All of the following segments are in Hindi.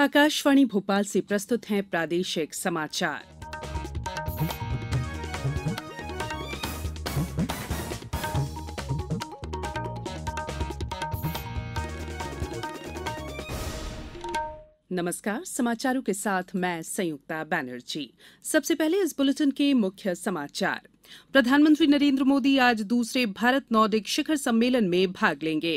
आकाशवाणी भोपाल से प्रस्तुत हैं प्रादेशिक समाचार नमस्कार समाचारों के साथ मैं संयुक्ता बैनर्जी सबसे पहले इस बुलेटिन के मुख्य समाचार प्रधानमंत्री नरेन्द्र मोदी आज दूसरे भारत नॉर्डिक शिखर सम्मेलन में भाग लेंगे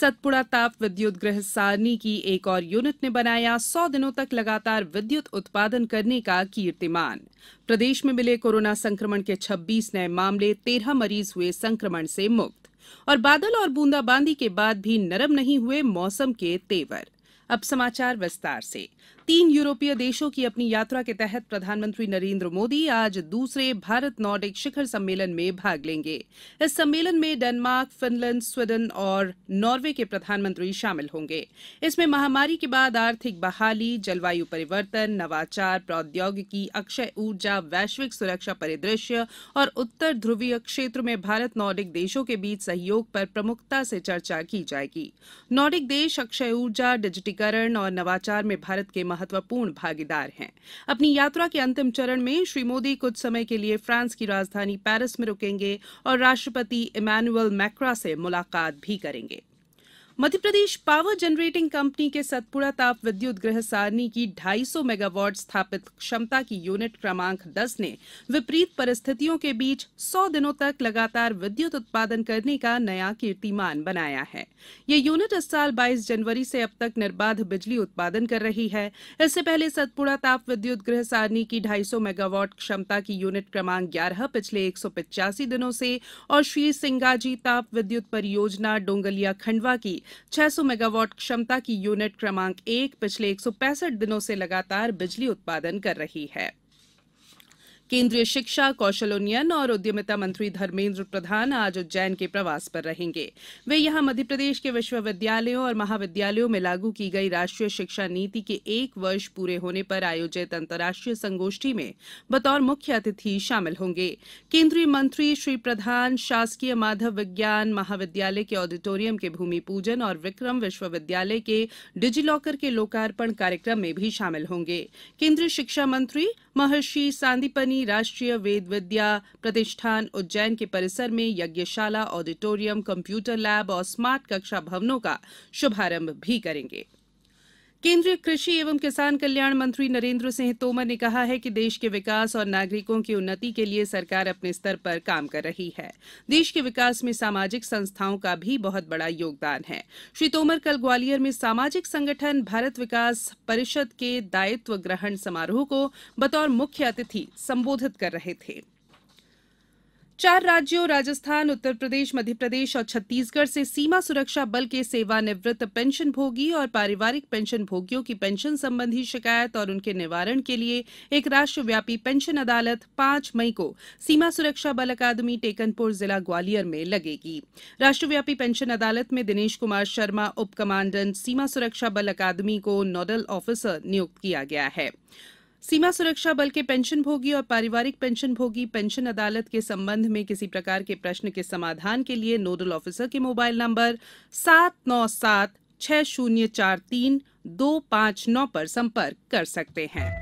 सतपुड़ा ताप विद्युत गृह सारणी की एक और यूनिट ने बनाया सौ दिनों तक लगातार विद्युत उत्पादन करने का कीर्तिमान प्रदेश में मिले कोरोना संक्रमण के 26 नए मामले 13 मरीज हुए संक्रमण से मुक्त और बादल और बूंदाबांदी के बाद भी नरम नहीं हुए मौसम के तेवर अब समाचार विस्तार से तीन यूरोपीय देशों की अपनी यात्रा के तहत प्रधानमंत्री नरेंद्र मोदी आज दूसरे भारत नॉर्डिक शिखर सम्मेलन में भाग लेंगे इस सम्मेलन में डेनमार्क फिनलैंड स्वीडन और नॉर्वे के प्रधानमंत्री शामिल होंगे इसमें महामारी के बाद आर्थिक बहाली जलवायु परिवर्तन नवाचार प्रौद्योगिकी अक्षय ऊर्जा वैश्विक सुरक्षा परिदृश्य और उत्तर ध्रुवीय क्षेत्र में भारत नॉर्डिक देशों के बीच सहयोग पर प्रमुखता से चर्चा की जाएगी नॉर्डिक देश अक्षय ऊर्जा डिजिटीकरण और नवाचार में भारत के महत्वपूर्ण भागीदार हैं अपनी यात्रा के अंतिम चरण में श्री मोदी कुछ समय के लिए फ्रांस की राजधानी पेरिस में रुकेंगे और राष्ट्रपति इमैनुअल मैक्रा से मुलाकात भी करेंगे मध्यप्रदेश पावर जनरेटिंग कंपनी के सतपुड़ा ताप विद्युत गृह सारणी की 250 मेगावाट स्थापित क्षमता की यूनिट क्रमांक 10 ने विपरीत परिस्थितियों के बीच 100 दिनों तक लगातार विद्युत उत्पादन करने का नया कीर्तिमान बनाया है ये यूनिट इस साल 22 जनवरी से अब तक निर्बाध बिजली उत्पादन कर रही है इससे पहले सतपुड़ा ताप विद्युत गृह सारणी की ढाई मेगावाट क्षमता की यूनिट क्रमांक ग्यारह पिछले एक दिनों से और श्री सिंगाजी ताप विद्युत परियोजना डोंगलिया खंडवा की 600 मेगावाट क्षमता की यूनिट क्रमांक एक पिछले एक दिनों से लगातार बिजली उत्पादन कर रही है केंद्रीय शिक्षा कौशल उन्नयन और उद्यमिता मंत्री धर्मेन्द्र प्रधान आज उज्जैन के प्रवास पर रहेंगे वे यहां मध्यप्रदेश के विश्वविद्यालयों और महाविद्यालयों में लागू की गई राष्ट्रीय शिक्षा नीति के एक वर्ष पूरे होने पर आयोजित अंतर्राष्ट्रीय संगोष्ठी में बतौर मुख्य अतिथि शामिल होंगे केंद्रीय मंत्री श्री प्रधान शासकीय माधव विज्ञान महाविद्यालय के ऑडिटोरियम के भूमि पूजन और विक्रम विश्वविद्यालय के डिजीलॉकर के लोकार्पण कार्यक्रम में भी शामिल होंगे केंद्रीय शिक्षा मंत्री महर्षि सांदीपनी वहीं राष्ट्रीय वेद विद्या प्रतिष्ठान उज्जैन के परिसर में यज्ञशाला ऑडिटोरियम कंप्यूटर लैब और स्मार्ट कक्षा भवनों का शुभारंभ भी करेंगे केंद्रीय कृषि एवं किसान कल्याण मंत्री नरेंद्र सिंह तोमर ने कहा है कि देश के विकास और नागरिकों की उन्नति के लिए सरकार अपने स्तर पर काम कर रही है देश के विकास में सामाजिक संस्थाओं का भी बहुत बड़ा योगदान है श्री तोमर कल ग्वालियर में सामाजिक संगठन भारत विकास परिषद के दायित्व ग्रहण समारोह को बतौर मुख्य अतिथि संबोधित कर रहे थे चार राज्यों राजस्थान उत्तर प्रदेश मध्य प्रदेश और छत्तीसगढ़ से सीमा सुरक्षा बल के सेवानिवृत्त पेंशनभोगी और पारिवारिक पेंशनभोगियों की पेंशन संबंधी शिकायत और उनके निवारण के लिए एक राष्ट्रव्यापी पेंशन अदालत पांच मई को सीमा सुरक्षा बल अकादमी टेकनपुर जिला ग्वालियर में लगेगी राष्ट्रव्यापी पेंशन अदालत में दिनेश कुमार शर्मा उप कमांडेंट सीमा सुरक्षा बल अकादमी को नोडल ऑफिसर नियुक्त किया गया है सीमा सुरक्षा बल के पेंशनभोगी और पारिवारिक पेंशनभोगी पेंशन अदालत के संबंध में किसी प्रकार के प्रश्न के समाधान के लिए नोडल ऑफिसर के मोबाइल नंबर सात नौ सात छह शून्य चार तीन दो पांच नौ पर संपर्क कर सकते हैं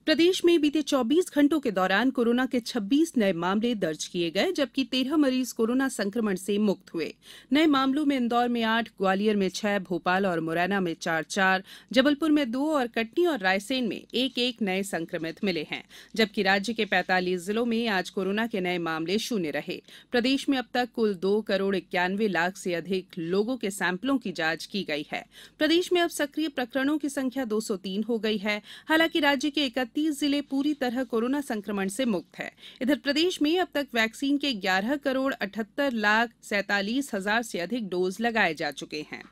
प्रदेश में बीते चौबीस घंटों के दौरान कोरोना के छब्बीस नये मामले दर्ज किये गये जबकि तेरह मरीज कोरोना संक्रमण से मुक्त हुए नए मामलों में इंदौर में आठ ग्वालियर में छह भोपाल और मुरैना में चार चार जबलपुर में दो और कटनी और रायसेन में एक एक नए संक्रमित मिले हैं जबकि राज्य के पैंतालीस जिलों में आज कोरोना के नए मामले शून्य रहे प्रदेश में अब तक कुल दो करोड़ इक्यानवे लाख से अधिक लोगों के सैंपलों की जांच की गई है प्रदेश में अब सक्रिय प्रकरणों की संख्या दो हो गई है हालांकि राज्य के इकतीस छत्तीस जिले पूरी तरह कोरोना संक्रमण से मुक्त है इधर प्रदेश में अब तक वैक्सीन के ग्यारह करोड़ अठहत्तर लाख सैतालीस हजार से अधिक डोज लगाए जा चुके हैं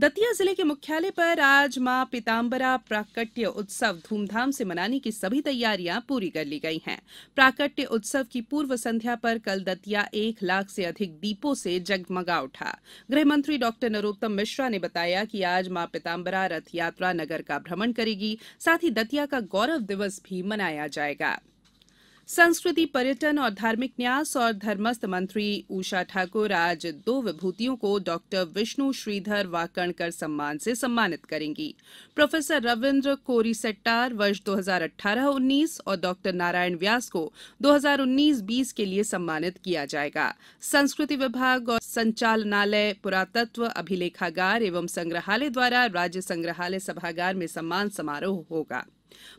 दतिया जिले के मुख्यालय पर आज मां पिताम्बरा प्राकट्य उत्सव धूमधाम से मनाने की सभी तैयारियां पूरी कर ली गई हैं प्राकट्य उत्सव की पूर्व संध्या पर कल दतिया एक लाख से अधिक दीपों से जगमगा उठा गृह मंत्री डॉक्टर नरोत्तम मिश्रा ने बताया कि आज मां पिताम्बरा रथ यात्रा नगर का भ्रमण करेगी साथ ही दतिया का गौरव दिवस भी मनाया जाएगा संस्कृति पर्यटन और धार्मिक न्यास और धर्मस्थ मंत्री उषा ठाकुर आज दो विभूतियों को डॉक्टर विष्णु श्रीधर वाकणकर सम्मान से सम्मानित करेंगी प्रोफेसर रविन्द्र कोरी सेट्टार वर्ष 2018-19 और डॉक्टर नारायण व्यास को 2019-20 के लिए सम्मानित किया जाएगा संस्कृति विभाग और संचालनालय पुरातत्व अभिलेखागार एवं संग्रहालय द्वारा राज्य संग्रहालय सभागार में सम्मान समारोह होगा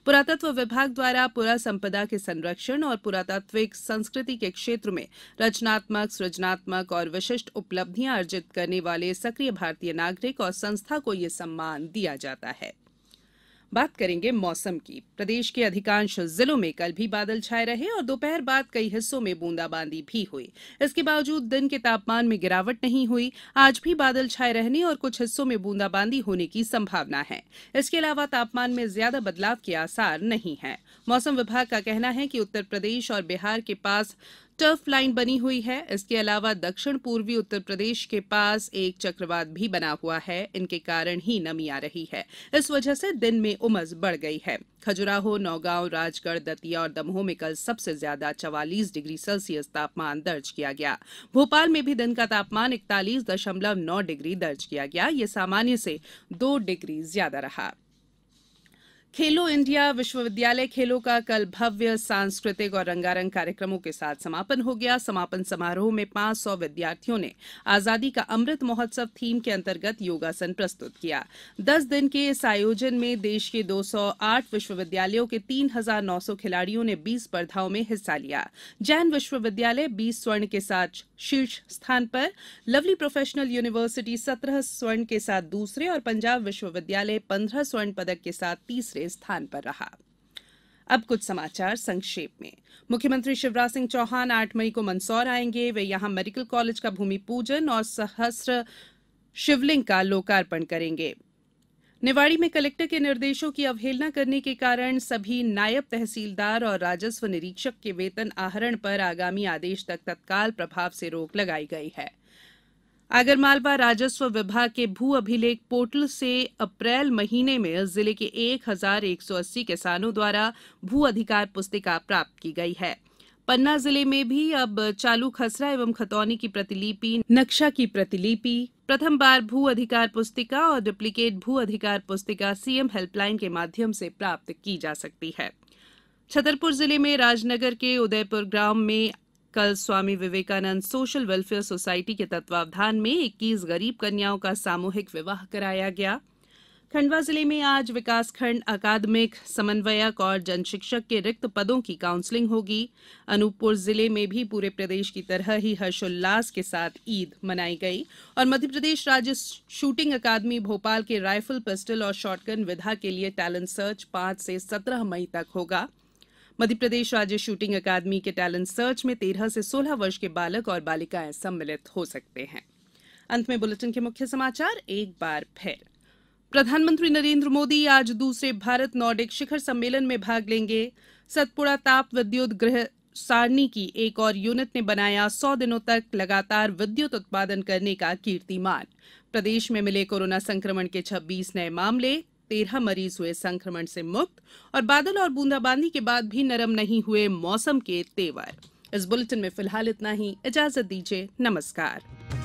पुरातत्व विभाग द्वारा पुरा संपदा के संरक्षण और पुरातात्विक संस्कृति के क्षेत्र में रचनात्मक सृजनात्मक और विशिष्ट उपलब्धियां अर्जित करने वाले सक्रिय भारतीय नागरिक और संस्था को यह सम्मान दिया जाता है बात करेंगे मौसम की प्रदेश के अधिकांश जिलों में कल भी बादल छाए रहे और दोपहर बाद कई हिस्सों में बूंदाबांदी भी हुई इसके बावजूद दिन के तापमान में गिरावट नहीं हुई आज भी बादल छाए रहने और कुछ हिस्सों में बूंदाबांदी होने की संभावना है इसके अलावा तापमान में ज्यादा बदलाव के आसार नहीं है मौसम विभाग का कहना है कि उत्तर प्रदेश और बिहार के पास टर्फ लाइन बनी हुई है इसके अलावा दक्षिण पूर्वी उत्तर प्रदेश के पास एक चक्रवात भी बना हुआ है इनके कारण ही नमी आ रही है इस वजह से दिन में उमस बढ़ गई है खजुराहो नौगांव राजगढ़ दतिया और दमोह में कल सबसे ज्यादा चवालीस डिग्री सेल्सियस तापमान दर्ज किया गया भोपाल में भी दिन का तापमान इकतालीस दशमलव नौ डिग्री दर्ज किया गया ये सामान्य से दो डिग्री ज्यादा रहा खेलो इंडिया विश्वविद्यालय खेलों का कल भव्य सांस्कृतिक और रंगारंग कार्यक्रमों के साथ समापन हो गया समापन समारोह में 500 विद्यार्थियों ने आजादी का अमृत महोत्सव थीम के अंतर्गत योगासन प्रस्तुत किया 10 दिन के इस आयोजन में देश के 208 विश्वविद्यालयों के 3,900 खिलाड़ियों ने 20 स्पर्धाओं में हिस्सा लिया जैन विश्वविद्यालय बीस स्वर्ण के साथ शीर्ष स्थान पर लवली प्रोफेशनल यूनिवर्सिटी सत्रह स्वर्ण के साथ दूसरे और पंजाब विश्वविद्यालय पंद्रह स्वर्ण पदक के साथ तीसरे दूसरे स्थान पर रहा अब कुछ समाचार संक्षेप में मुख्यमंत्री शिवराज सिंह चौहान आठ मई को मंदसौर आएंगे वे यहां मेडिकल कॉलेज का भूमि पूजन और सहस्र शिवलिंग का लोकार्पण करेंगे निवाड़ी में कलेक्टर के निर्देशों की अवहेलना करने के कारण सभी नायब तहसीलदार और राजस्व निरीक्षक के वेतन आहरण पर आगामी आदेश तक तत्काल प्रभाव से रोक लगाई गई है आगरमालवा राजस्व विभाग के भू अभिलेख पोर्टल से अप्रैल महीने में जिले के 1180 किसानों द्वारा भू अधिकार पुस्तिका प्राप्त की गई है पन्ना जिले में भी अब चालू खसरा एवं खतौनी की प्रतिलिपि नक्शा की प्रतिलिपि प्रथम बार भू अधिकार पुस्तिका और डुप्लीकेट भू अधिकार पुस्तिका सीएम हेल्पलाइन के माध्यम से प्राप्त की जा सकती है छतरपुर जिले में राजनगर के उदयपुर ग्राम में कल Swami Vivekananda social welfare society के तत्वावधान में 21 गरीब कन्याओं का सामूहिक विवाह कराया गया खंडवा जिले में आज विकासखंड अकादमिक समन्वयक और जनशिक्षक के रिक्त पदों की काउंसलिंग होगी अनूपपुर जिले में भी पूरे प्रदेश की तरह ही हर्षोल्लास के साथ ईद मनाई गई और मध्यप्रदेश राज्य शूटिंग अकादमी भोपाल के राइफल पिस्टल और शॉटगन विधा के लिए टैलेंट सर्च पांच से सत्रह मई तक होगा मध्यप्रदेश राज्य शूटिंग अकादमी के टैलेंट सर्च में तेरह से सोलह वर्ष के बालक और बालिकाएं सम्मिलित हो सकते हैं अंत में बुलेटिन के मुख्य समाचार एक बार फिर प्रधानमंत्री नरेंद्र मोदी आज दूसरे भारत नॉर्डिक शिखर सम्मेलन में भाग लेंगे सतपुड़ा ताप विद्युत गृह सारणी की एक और यूनिट ने बनाया सौ दिनों तक लगातार विद्युत उत्पादन करने का कीर्तिमान प्रदेश में मिले कोरोना संक्रमण के 26 नए मामले तेरह मरीज हुए संक्रमण से मुक्त और बादल और बूंदाबांदी के बाद भी नरम नहीं हुए मौसम के तेवर इस बुलेटिन में फिलहाल इतना ही इजाजत दीजिए नमस्कार